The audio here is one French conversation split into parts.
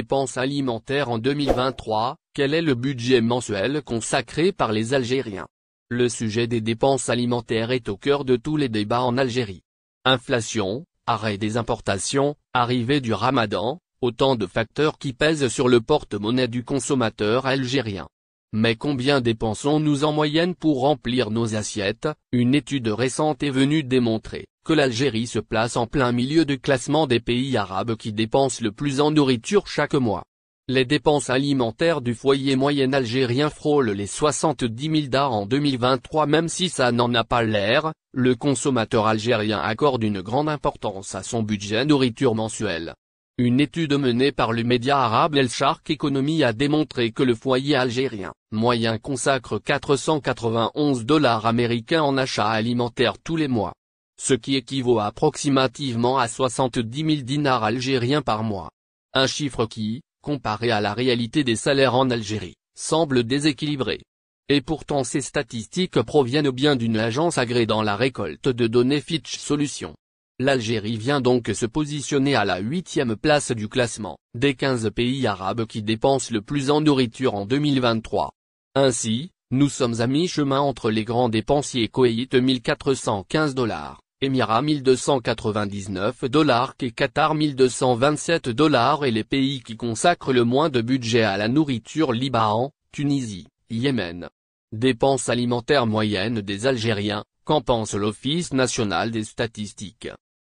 dépenses alimentaires en 2023, quel est le budget mensuel consacré par les Algériens Le sujet des dépenses alimentaires est au cœur de tous les débats en Algérie. Inflation, arrêt des importations, arrivée du ramadan, autant de facteurs qui pèsent sur le porte-monnaie du consommateur algérien. Mais combien dépensons-nous en moyenne pour remplir nos assiettes Une étude récente est venue démontrer que l'Algérie se place en plein milieu du classement des pays arabes qui dépensent le plus en nourriture chaque mois. Les dépenses alimentaires du foyer moyen algérien frôlent les 70 000 dollars en 2023 même si ça n'en a pas l'air, le consommateur algérien accorde une grande importance à son budget nourriture mensuel. Une étude menée par le média arabe El Shark Economy a démontré que le foyer algérien, moyen consacre 491 dollars américains en achats alimentaires tous les mois ce qui équivaut approximativement à 70 000 dinars algériens par mois. Un chiffre qui, comparé à la réalité des salaires en Algérie, semble déséquilibré. Et pourtant ces statistiques proviennent bien d'une agence agréée dans la récolte de données Fitch Solutions. L'Algérie vient donc se positionner à la huitième place du classement, des 15 pays arabes qui dépensent le plus en nourriture en 2023. Ainsi, nous sommes à mi-chemin entre les grands dépensiers Koweït 1415 dollars Émirat 1299 dollars et Qatar 1227 dollars et les pays qui consacrent le moins de budget à la nourriture Liban, Tunisie, Yémen. Dépenses alimentaires moyennes des Algériens, qu'en pense l'Office national des statistiques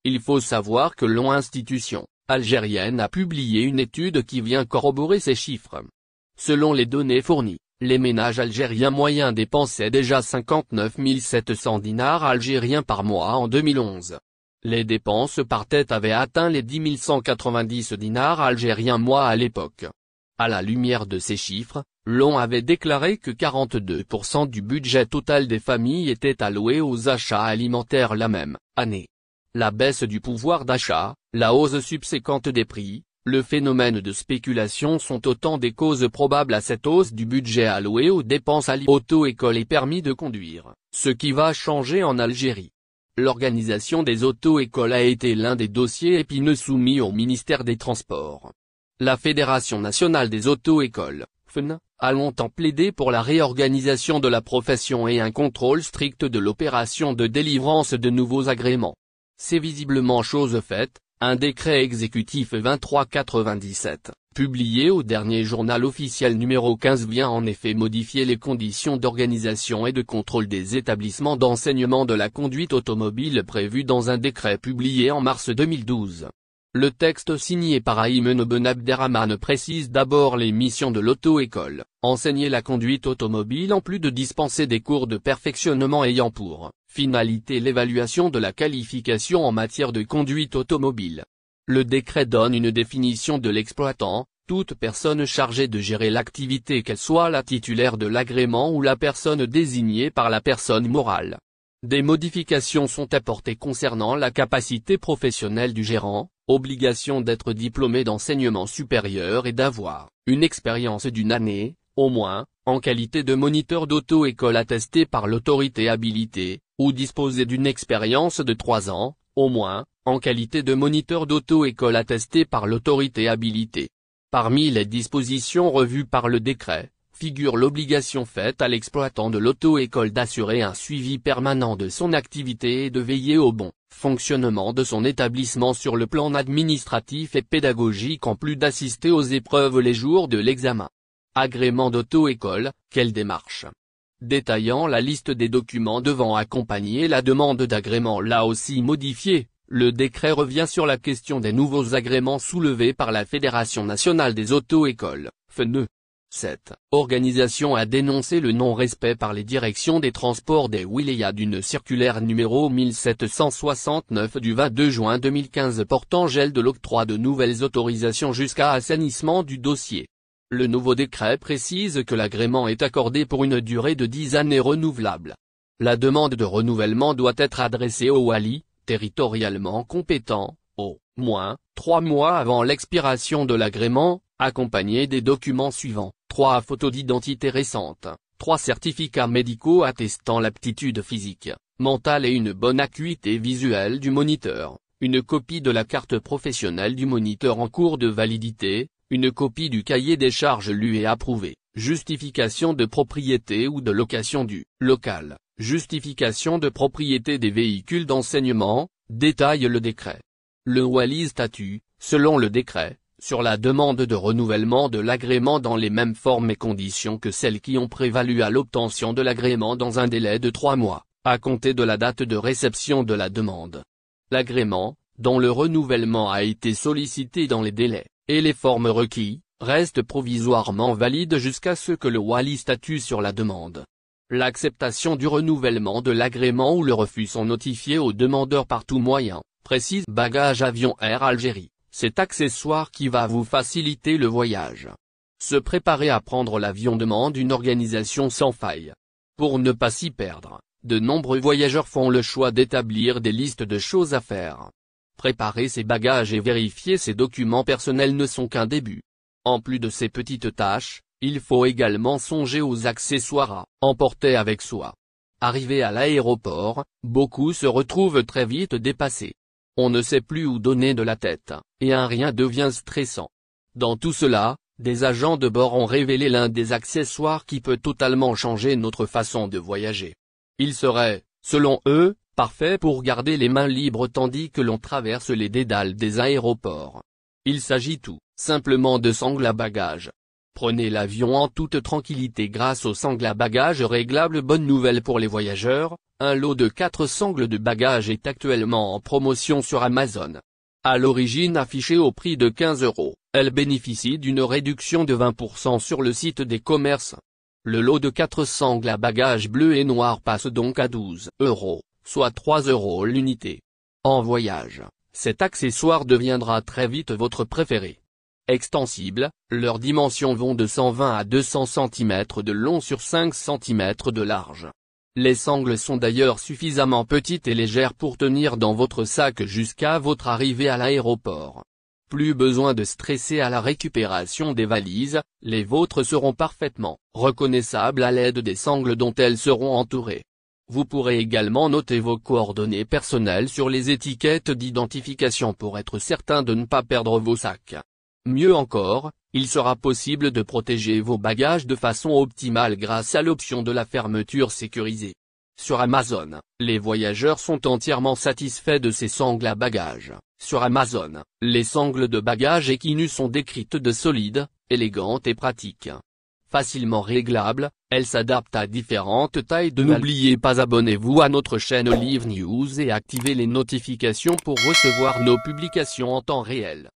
Il faut savoir que institution, algérienne a publié une étude qui vient corroborer ces chiffres. Selon les données fournies, les ménages algériens moyens dépensaient déjà 59 700 dinars algériens par mois en 2011. Les dépenses par tête avaient atteint les 10 190 dinars algériens mois à l'époque. À la lumière de ces chiffres, l'on avait déclaré que 42% du budget total des familles était alloué aux achats alimentaires la même année. La baisse du pouvoir d'achat, la hausse subséquente des prix, le phénomène de spéculation sont autant des causes probables à cette hausse du budget alloué aux dépenses à auto-école et permis de conduire, ce qui va changer en Algérie. L'organisation des auto-écoles a été l'un des dossiers épineux soumis au ministère des Transports. La Fédération nationale des auto-écoles, FN, a longtemps plaidé pour la réorganisation de la profession et un contrôle strict de l'opération de délivrance de nouveaux agréments. C'est visiblement chose faite, un décret exécutif 2397, publié au dernier journal officiel numéro 15 vient en effet modifier les conditions d'organisation et de contrôle des établissements d'enseignement de la conduite automobile prévues dans un décret publié en mars 2012. Le texte signé par Aïmen Ben Abderrahman précise d'abord les missions de l'auto-école, enseigner la conduite automobile en plus de dispenser des cours de perfectionnement ayant pour Finalité L'évaluation de la qualification en matière de conduite automobile. Le décret donne une définition de l'exploitant, toute personne chargée de gérer l'activité qu'elle soit la titulaire de l'agrément ou la personne désignée par la personne morale. Des modifications sont apportées concernant la capacité professionnelle du gérant, obligation d'être diplômé d'enseignement supérieur et d'avoir une expérience d'une année, au moins, en qualité de moniteur d'auto-école attesté par l'autorité habilitée, ou disposer d'une expérience de 3 ans, au moins, en qualité de moniteur d'auto-école attesté par l'autorité habilitée. Parmi les dispositions revues par le décret, figure l'obligation faite à l'exploitant de l'auto-école d'assurer un suivi permanent de son activité et de veiller au bon fonctionnement de son établissement sur le plan administratif et pédagogique en plus d'assister aux épreuves les jours de l'examen. Agrément d'auto-école, quelle démarche Détaillant la liste des documents devant accompagner la demande d'agrément là aussi modifiée, le décret revient sur la question des nouveaux agréments soulevés par la Fédération nationale des auto-écoles, FNE. Cette organisation a dénoncé le non-respect par les directions des transports des wilayas d'une circulaire numéro 1769 du 22 juin 2015 portant gel de l'octroi de nouvelles autorisations jusqu'à assainissement du dossier. Le nouveau décret précise que l'agrément est accordé pour une durée de 10 années renouvelable. La demande de renouvellement doit être adressée au Wali, territorialement compétent, au moins 3 mois avant l'expiration de l'agrément, accompagnée des documents suivants, 3 photos d'identité récentes, 3 certificats médicaux attestant l'aptitude physique, mentale et une bonne acuité visuelle du moniteur, une copie de la carte professionnelle du moniteur en cours de validité, une copie du cahier des charges lui et approuvée, justification de propriété ou de location du local, justification de propriété des véhicules d'enseignement, détaille le décret. Le Wallis statue, selon le décret, sur la demande de renouvellement de l'agrément dans les mêmes formes et conditions que celles qui ont prévalu à l'obtention de l'agrément dans un délai de trois mois, à compter de la date de réception de la demande. L'agrément, dont le renouvellement a été sollicité dans les délais et les formes requis, restent provisoirement valides jusqu'à ce que le Wali statue sur la demande. L'acceptation du renouvellement de l'agrément ou le refus sont notifiés aux demandeurs par tout moyen, précise Bagage Avion Air Algérie, cet accessoire qui va vous faciliter le voyage. Se préparer à prendre l'avion demande une organisation sans faille. Pour ne pas s'y perdre, de nombreux voyageurs font le choix d'établir des listes de choses à faire. Préparer ses bagages et vérifier ses documents personnels ne sont qu'un début. En plus de ces petites tâches, il faut également songer aux accessoires à emporter avec soi. Arrivé à l'aéroport, beaucoup se retrouvent très vite dépassés. On ne sait plus où donner de la tête, et un rien devient stressant. Dans tout cela, des agents de bord ont révélé l'un des accessoires qui peut totalement changer notre façon de voyager. Il serait, selon eux, parfait pour garder les mains libres tandis que l'on traverse les dédales des aéroports. Il s'agit tout, simplement de sangles à bagages. Prenez l'avion en toute tranquillité grâce aux sangles à bagages réglables bonne nouvelle pour les voyageurs, un lot de 4 sangles de bagages est actuellement en promotion sur Amazon. À l'origine affichée au prix de 15 euros, elle bénéficie d'une réduction de 20% sur le site des commerces. Le lot de 4 sangles à bagages bleu et noir passe donc à 12 euros soit 3 euros l'unité. En voyage, cet accessoire deviendra très vite votre préféré. Extensible, leurs dimensions vont de 120 à 200 cm de long sur 5 cm de large. Les sangles sont d'ailleurs suffisamment petites et légères pour tenir dans votre sac jusqu'à votre arrivée à l'aéroport. Plus besoin de stresser à la récupération des valises, les vôtres seront parfaitement reconnaissables à l'aide des sangles dont elles seront entourées. Vous pourrez également noter vos coordonnées personnelles sur les étiquettes d'identification pour être certain de ne pas perdre vos sacs. Mieux encore, il sera possible de protéger vos bagages de façon optimale grâce à l'option de la fermeture sécurisée. Sur Amazon, les voyageurs sont entièrement satisfaits de ces sangles à bagages. Sur Amazon, les sangles de bagages équinu sont décrites de solides, élégantes et pratiques facilement réglable, elle s'adapte à différentes tailles de N'oubliez pas abonnez-vous à notre chaîne Live News et activez les notifications pour recevoir nos publications en temps réel.